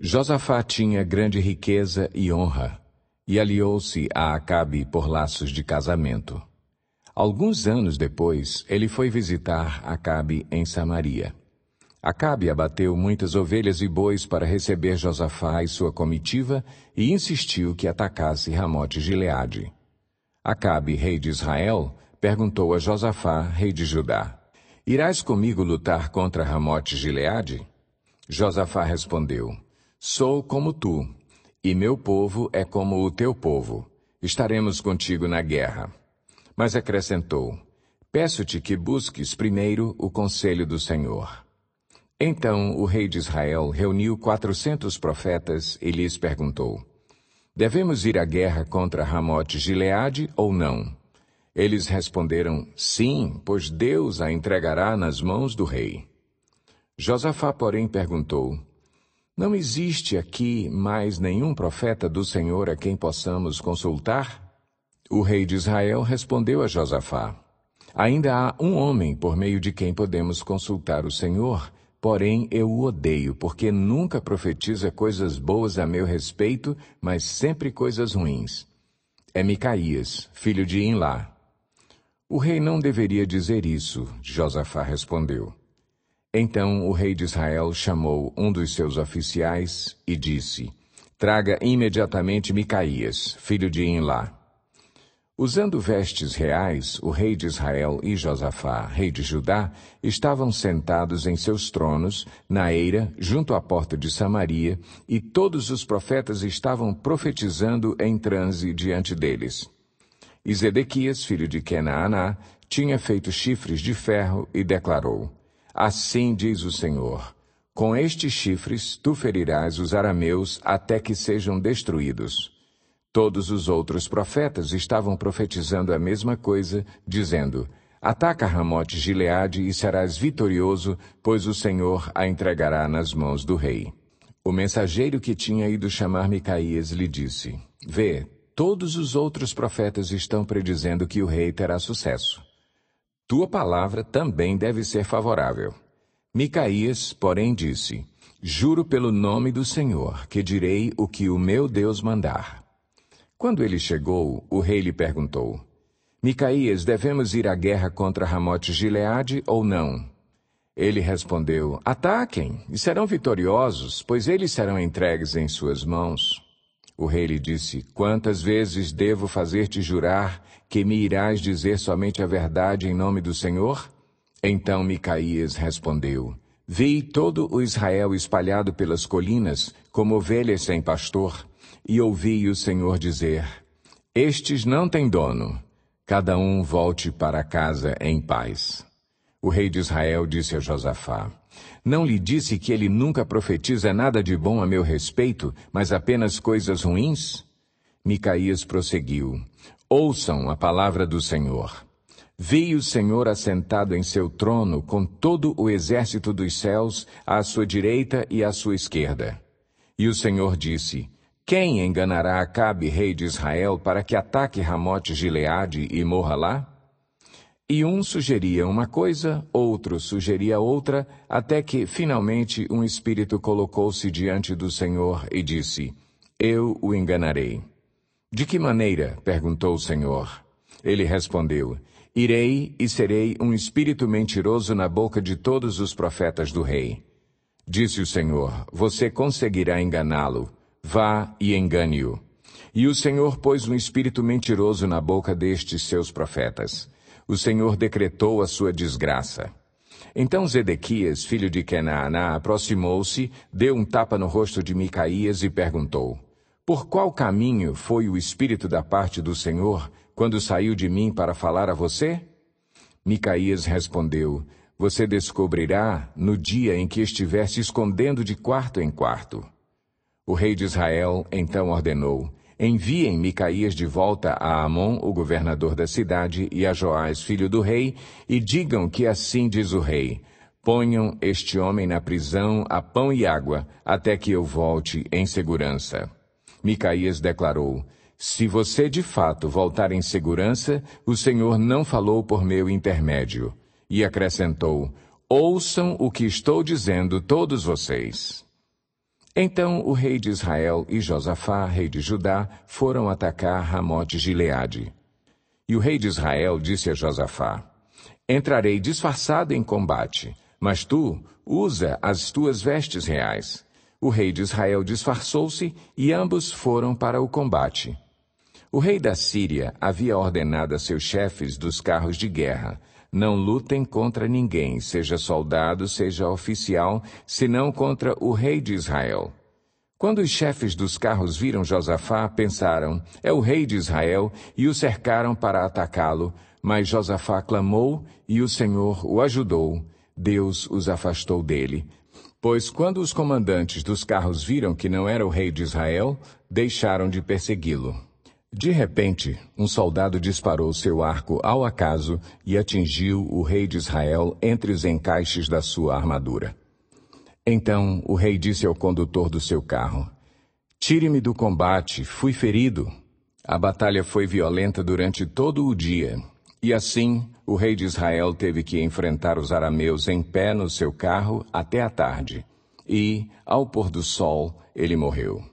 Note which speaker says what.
Speaker 1: Josafá tinha grande riqueza e honra, e aliou-se a Acabe por laços de casamento. Alguns anos depois, ele foi visitar Acabe em Samaria. Acabe abateu muitas ovelhas e bois para receber Josafá e sua comitiva e insistiu que atacasse Ramote Gileade. Acabe, rei de Israel, perguntou a Josafá, rei de Judá: Irás comigo lutar contra Ramote Gileade? Josafá respondeu: Sou como tu, e meu povo é como o teu povo. Estaremos contigo na guerra. Mas acrescentou: Peço-te que busques primeiro o conselho do Senhor. Então o rei de Israel reuniu quatrocentos profetas e lhes perguntou: Devemos ir à guerra contra Ramote Gileade ou não? Eles responderam: Sim, pois Deus a entregará nas mãos do rei. Josafá, porém, perguntou: não existe aqui mais nenhum profeta do Senhor a quem possamos consultar? O rei de Israel respondeu a Josafá: Ainda há um homem por meio de quem podemos consultar o Senhor, porém eu o odeio, porque nunca profetiza coisas boas a meu respeito, mas sempre coisas ruins. É Micaías, filho de Inlá. O rei não deveria dizer isso, Josafá respondeu. Então o rei de Israel chamou um dos seus oficiais e disse: Traga imediatamente Micaías, filho de Inlá. Usando vestes reais, o rei de Israel e Josafá, rei de Judá, estavam sentados em seus tronos, na eira, junto à porta de Samaria, e todos os profetas estavam profetizando em transe diante deles. E Zedequias, filho de Kenaaná, tinha feito chifres de ferro e declarou: Assim diz o Senhor: Com estes chifres tu ferirás os arameus até que sejam destruídos. Todos os outros profetas estavam profetizando a mesma coisa, dizendo: Ataca Ramote Gileade e serás vitorioso, pois o Senhor a entregará nas mãos do rei. O mensageiro que tinha ido chamar Micaías lhe disse: Vê, todos os outros profetas estão predizendo que o rei terá sucesso tua palavra também deve ser favorável. Micaías, porém, disse: Juro pelo nome do Senhor que direi o que o meu Deus mandar. Quando ele chegou, o rei lhe perguntou: Micaías, devemos ir à guerra contra Ramote Gileade ou não? Ele respondeu: Ataquem, e serão vitoriosos, pois eles serão entregues em suas mãos. O rei lhe disse: Quantas vezes devo fazer-te jurar que me irás dizer somente a verdade em nome do Senhor? Então Micaías respondeu: Vi todo o Israel espalhado pelas colinas, como ovelhas sem pastor, e ouvi o Senhor dizer: Estes não têm dono, cada um volte para casa em paz. O rei de Israel disse a Josafá: não lhe disse que ele nunca profetiza nada de bom a meu respeito, mas apenas coisas ruins? Micaías prosseguiu: Ouçam a palavra do Senhor. Vi o Senhor assentado em seu trono com todo o exército dos céus à sua direita e à sua esquerda. E o Senhor disse: Quem enganará Acabe, rei de Israel, para que ataque Ramote Gileade e morra lá? E um sugeria uma coisa, outro sugeria outra, até que, finalmente, um espírito colocou-se diante do Senhor e disse: Eu o enganarei. De que maneira? perguntou o Senhor. Ele respondeu: Irei e serei um espírito mentiroso na boca de todos os profetas do rei. Disse o Senhor: Você conseguirá enganá-lo. Vá e engane-o. E o Senhor pôs um espírito mentiroso na boca destes seus profetas o Senhor decretou a sua desgraça. Então Zedequias, filho de Quenaná, aproximou-se, deu um tapa no rosto de Micaías e perguntou, Por qual caminho foi o Espírito da parte do Senhor quando saiu de mim para falar a você? Micaías respondeu, Você descobrirá no dia em que estiver se escondendo de quarto em quarto. O rei de Israel então ordenou, Enviem Micaías de volta a Amon, o governador da cidade, e a Joás, filho do rei, e digam que assim diz o rei: Ponham este homem na prisão a pão e água, até que eu volte em segurança. Micaías declarou: Se você de fato voltar em segurança, o Senhor não falou por meu intermédio. E acrescentou: Ouçam o que estou dizendo todos vocês. Então o rei de Israel e Josafá, rei de Judá, foram atacar Ramote Gileade. E o rei de Israel disse a Josafá: Entrarei disfarçado em combate, mas tu usa as tuas vestes reais. O rei de Israel disfarçou-se e ambos foram para o combate. O rei da Síria havia ordenado a seus chefes dos carros de guerra, não lutem contra ninguém, seja soldado, seja oficial, senão contra o rei de Israel. Quando os chefes dos carros viram Josafá, pensaram: É o rei de Israel, e o cercaram para atacá-lo. Mas Josafá clamou, e o Senhor o ajudou. Deus os afastou dele. Pois quando os comandantes dos carros viram que não era o rei de Israel, deixaram de persegui-lo. De repente, um soldado disparou seu arco ao acaso e atingiu o rei de Israel entre os encaixes da sua armadura. Então o rei disse ao condutor do seu carro: Tire-me do combate, fui ferido. A batalha foi violenta durante todo o dia, e assim o rei de Israel teve que enfrentar os arameus em pé no seu carro até a tarde. E, ao pôr do sol, ele morreu.